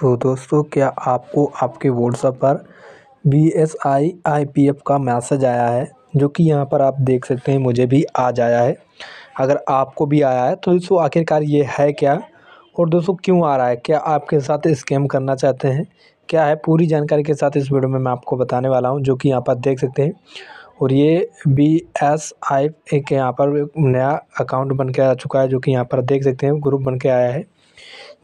तो दोस्तों क्या आपको आपके व्हाट्सएप पर B S I I P F का मैसेज आया है जो कि यहाँ पर आप देख सकते हैं मुझे भी आ जाया है अगर आपको भी आया है तो दोस्तों आखिरकार ये है क्या और दोस्तों क्यों आ रहा है क्या आपके साथ स्कैम करना चाहते हैं क्या है पूरी जानकारी के साथ इस वीडियो में मैं आपको बताने वाला हूँ जो कि यहाँ पर देख सकते हैं और ये बी एस आई एक यहाँ पर नया अकाउंट बन के आ चुका है जो कि यहाँ पर देख सकते हैं ग्रुप बन के आया है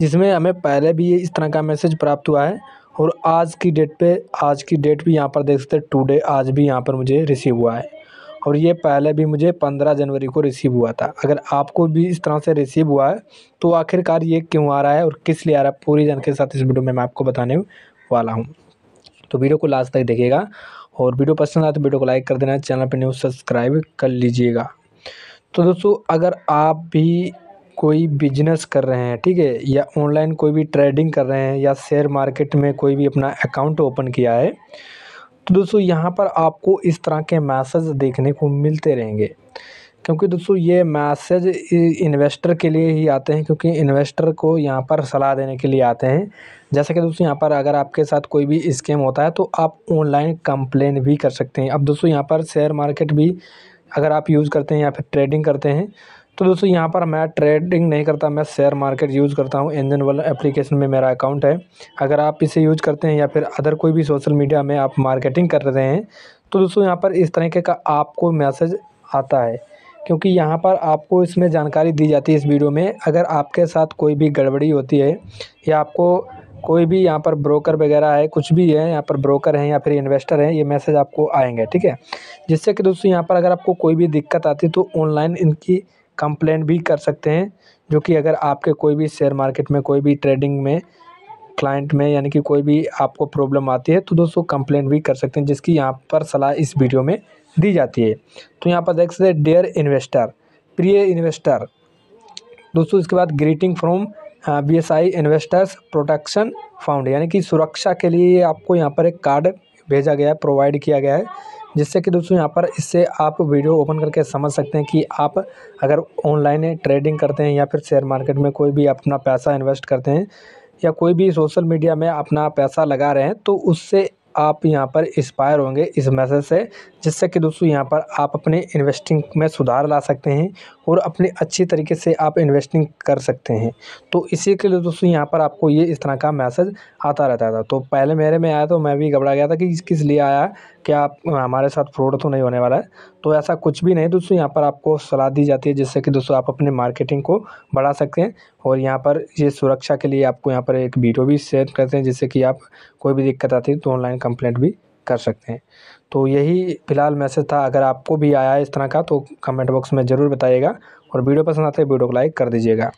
जिसमें हमें पहले भी ये इस तरह का मैसेज प्राप्त हुआ है और आज की डेट पे आज की डेट भी यहाँ पर देख सकते हैं टुडे आज भी यहाँ पर मुझे रिसीव हुआ है और ये पहले भी मुझे पंद्रह जनवरी को रिसीव हुआ था अगर आपको भी इस तरह से रिसीव हुआ है तो आखिरकार ये क्यों आ रहा है और किस लिए आ रहा है पूरी जानकारी के साथ इस वीडियो में मैं आपको बताने वाला हूँ तो वीडियो को लास्ट तक देखिएगा और वीडियो पसंद आए तो वीडियो को लाइक कर देना चैनल पर न्यूज़ सब्सक्राइब कर लीजिएगा तो दोस्तों अगर आप भी कोई बिजनेस कर रहे हैं ठीक है या ऑनलाइन कोई भी ट्रेडिंग कर रहे हैं या शेयर मार्केट में कोई भी अपना अकाउंट ओपन किया है तो दोस्तों यहाँ पर आपको इस तरह के मैसेज देखने को मिलते रहेंगे क्योंकि दोस्तों ये मैसेज इन्वेस्टर के लिए ही आते हैं क्योंकि इन्वेस्टर को यहाँ पर सलाह देने के लिए आते हैं जैसे कि दोस्तों यहाँ पर अगर आपके साथ कोई भी स्कैम होता है तो आप ऑनलाइन कंप्लेन भी कर सकते हैं अब दोस्तों यहाँ पर शेयर मार्केट भी अगर आप यूज़ करते हैं या फिर ट्रेडिंग करते हैं तो दोस्तों यहाँ पर मैं ट्रेडिंग नहीं करता मैं शेयर मार्केट यूज़ करता हूँ इंजन वाला एप्लीकेशन में मेरा अकाउंट है अगर आप इसे यूज करते हैं या फिर अदर कोई भी सोशल मीडिया में आप मार्केटिंग कर रहे हैं तो दोस्तों यहाँ पर इस तरीके का आपको मैसेज आता है क्योंकि यहाँ पर आपको इसमें जानकारी दी जाती है इस वीडियो में अगर आपके साथ कोई भी गड़बड़ी होती है या आपको कोई भी यहाँ पर ब्रोकर वगैरह है कुछ भी है यहाँ पर ब्रोकर हैं या फिर इन्वेस्टर हैं ये मैसेज आपको आएंगे ठीक है जिससे कि दोस्तों यहाँ पर अगर आपको कोई भी दिक्कत आती है तो ऑनलाइन इनकी कंप्लेन भी कर सकते हैं जो कि अगर आपके कोई भी शेयर मार्केट में कोई भी ट्रेडिंग में क्लाइंट में यानी कि कोई भी आपको प्रॉब्लम आती है तो दोस्तों कंप्लेन भी कर सकते हैं जिसकी यहाँ पर सलाह इस वीडियो में दी जाती है तो यहाँ पर देख सकते हैं डेयर इन्वेस्टर प्रिय इन्वेस्टर दोस्तों इसके बाद greeting from B S I investors protection found यानी कि सुरक्षा के लिए आपको यहाँ पर एक कार्ड भेजा गया है प्रोवाइड किया गया है जिससे कि दोस्तों यहाँ पर इससे आप वीडियो ओपन करके समझ सकते हैं कि आप अगर ऑनलाइन ट्रेडिंग करते हैं या फिर शेयर मार्केट में कोई भी अपना पैसा इन्वेस्ट करते हैं या कोई भी सोशल मीडिया में अपना पैसा लगा रहे हैं तो उससे आप यहाँ पर इंस्पायर होंगे इस मैसेज से जिससे कि दोस्तों यहाँ पर आप अपने इन्वेस्टिंग में सुधार ला सकते हैं और अपने अच्छी तरीके से आप इन्वेस्टिंग कर सकते हैं तो इसी के लिए दोस्तों यहाँ पर आपको ये इस तरह का मैसेज आता रहता था तो पहले मेरे में आया तो मैं भी घबरा गया था कि किस लिए आया कि आप हमारे साथ फ्रॉड तो नहीं होने वाला है तो ऐसा कुछ भी नहीं दोस्तों यहाँ पर आपको सलाह दी जाती है जिससे कि दोस्तों आप अपने मार्केटिंग को बढ़ा सकते हैं और यहाँ पर ये सुरक्षा के लिए आपको यहाँ पर एक वीडियो भी शेयर करते हैं जिससे कि आप कोई भी दिक्कत आती है तो ऑनलाइन कंप्लेंट भी कर सकते हैं तो यही फ़िलहाल मैसेज था अगर आपको भी आया है इस तरह का तो कमेंट बॉक्स में ज़रूर बताइएगा और वीडियो पसंद आते वीडियो को लाइक कर दीजिएगा